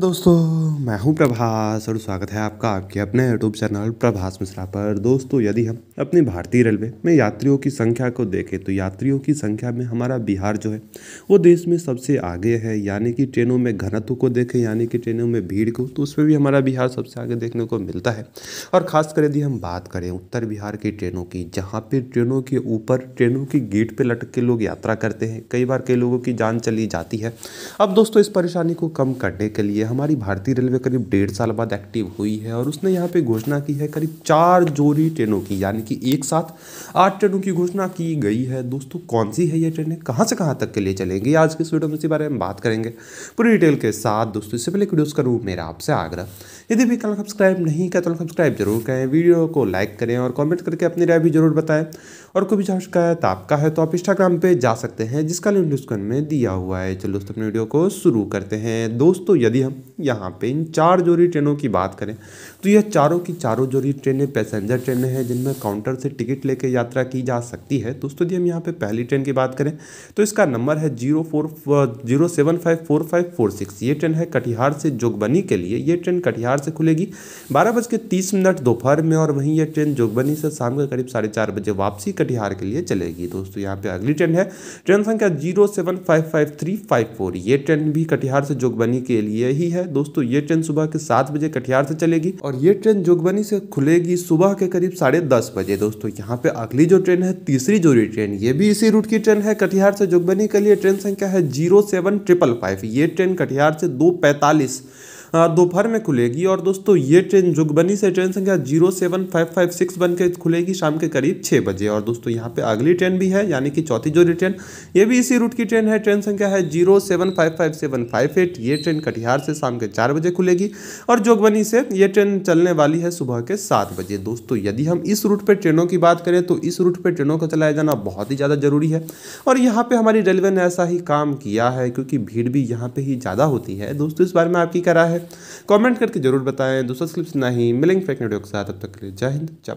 दोस्तों मैं हूं प्रभास और स्वागत है आपका आपके अपने यूट्यूब चैनल प्रभास मिश्रा पर दोस्तों यदि हम अपने भारतीय रेलवे में यात्रियों की संख्या को देखें तो यात्रियों की संख्या में हमारा बिहार जो है वो देश में सबसे आगे है यानी कि ट्रेनों में घनत्व को देखें यानी कि ट्रेनों में भीड़ को तो उसमें भी हमारा बिहार सबसे आगे देखने को मिलता है और ख़ासकर यदि हम बात करें उत्तर बिहार की ट्रेनों की जहाँ पर ट्रेनों के ऊपर ट्रेनों की गेट पर लटक के लोग यात्रा करते हैं कई बार कई लोगों की जान चली जाती है अब दोस्तों इस परेशानी को कम करने के लिए हमारी भारतीय रेलवे करीब डेढ़ साल बाद एक्टिव हुई है और उसने यहाँ पे घोषणा की है करीब चार जोड़ी ट्रेनों की यानी कि एक साथ आठ ट्रेनों की घोषणा की गई है दोस्तों कौन सी है ये ट्रेनें कहाँ से कहाँ तक के लिए चलेंगी आज के इस वीडियो में इसी बारे में बात करेंगे पूरी डिटेल के साथ दोस्तों इससे पहले वीडियोज़ का रूप मेरा आपसे आग्रह यदि भी कल सब्सक्राइब नहीं किया तो सब्सक्राइब जरूर करें वीडियो को लाइक करें और कॉमेंट करके अपनी राय भी जरूर बताएँ और कोई भी शिकायत आपका है तो आप इंस्टाग्राम पर जा सकते हैं जिसका लिंक डिस्क्रिप्शन में दिया हुआ है चलो दोस्तों अपने वीडियो को शुरू करते हैं दोस्तों यदि him यहाँ पे इन चार जोड़ी ट्रेनों की बात करें तो यह चारों की चारों जोड़ी ट्रेनें पैसेंजर ट्रेनें हैं जिनमें काउंटर से टिकट लेकर यात्रा की जा सकती है दोस्तों यदि हम यहाँ पे पहली ट्रेन की बात करें तो इसका नंबर है zero four zero seven five four five four six ये ट्रेन है कटिहार से जोगबनी के लिए ये ट्रेन कटिहार से खुलेगी बारह बज के तीस मिनट दोपहर में और वहीं यह ट्रेन जोगबनी से शाम के करीब साढ़े चार बजे वापसी कटिहार के लिए चलेगी दोस्तों यहाँ पे अगली ट्रेन है ट्रेन संख्या zero seven five five three five four ये ट्रेन भी कटिहार से जोगबनी के लिए ही है दोस्तों ये ट्रेन सुबह के सात बजे कटिहार से चलेगी और ये ट्रेन जोगबनी से खुलेगी सुबह के करीब साढ़े दस बजे दोस्तों यहाँ पे अगली जो ट्रेन है तीसरी जोड़ी ट्रेन ये भी इसी रूट की ट्रेन है कटिहार से जोगबनी के लिए ट्रेन संख्या है जीरो सेवन ट्रिपल फाइव ये ट्रेन कटिहार से दो हाँ, दोपहर में खुलेगी और दोस्तों ये ट्रेन जुगबनी से ट्रेन संख्या zero seven five five six बन के खुलेगी शाम के करीब छः बजे और दोस्तों यहाँ पे अगली ट्रेन भी है यानी कि चौथी जोड़ी ट्रेन ये भी इसी रूट की ट्रेन है ट्रेन संख्या है zero seven five five seven five eight ये ट्रेन कटिहार से शाम के चार बजे खुलेगी और जोगबनी से ये ट्रेन चलने वाली है सुबह के सात बजे दोस्तों यदि हम इस रूट पर ट्रेनों की बात करें तो इस रूट पर ट्रेनों का चलाया जाना बहुत ही ज़्यादा ज़रूरी है और यहाँ पर हमारी रेलवे ने ऐसा ही काम किया है क्योंकि भीड़ भी यहाँ पर ही ज़्यादा होती है दोस्तों इस बारे में आपकी क्या राय है कमेंट करके जरूर बताएं दूसरा स्लिप्स ही मिलेंगे फेक वीडियो के साथ अब तक के लिए जय हिंद जय